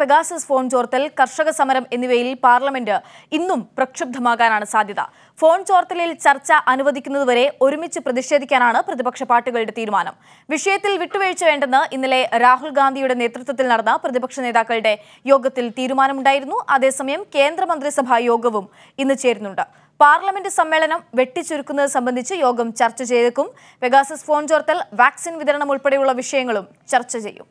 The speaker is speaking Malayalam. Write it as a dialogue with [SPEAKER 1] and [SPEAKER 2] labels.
[SPEAKER 1] പെഗാസസ് ഫോൺ ചോർത്തൽ കർഷക സമരം എന്നിവയിൽ പാർലമെന്റ് ഇന്നും പ്രക്ഷുബ്ധമാകാനാണ് സാധ്യത ഫോൺ ചോർത്തലിൽ ചർച്ച അനുവദിക്കുന്നതുവരെ ഒരുമിച്ച് പ്രതിഷേധിക്കാനാണ് പ്രതിപക്ഷ പാർട്ടികളുടെ തീരുമാനം വിഷയത്തിൽ വിട്ടുവീഴ്ച വേണ്ടെന്ന് ഇന്നലെ രാഹുൽ ഗാന്ധിയുടെ നേതൃത്വത്തിൽ നടന്ന പ്രതിപക്ഷ നേതാക്കളുടെ യോഗത്തിൽ തീരുമാനമുണ്ടായിരുന്നു അതേസമയം കേന്ദ്രമന്ത്രിസഭാ യോഗവും ഇന്ന് ചേരുന്നുണ്ട് പാർലമെന്റ് സമ്മേളനം വെട്ടിച്ചുരുക്കുന്നത് സംബന്ധിച്ച് യോഗം ചർച്ച ചെയ്തേക്കും പെഗാസസ് ഫോൺ ചോർത്തൽ വാക്സിൻ വിതരണം ഉൾപ്പെടെയുള്ള വിഷയങ്ങളും ചർച്ച ചെയ്യും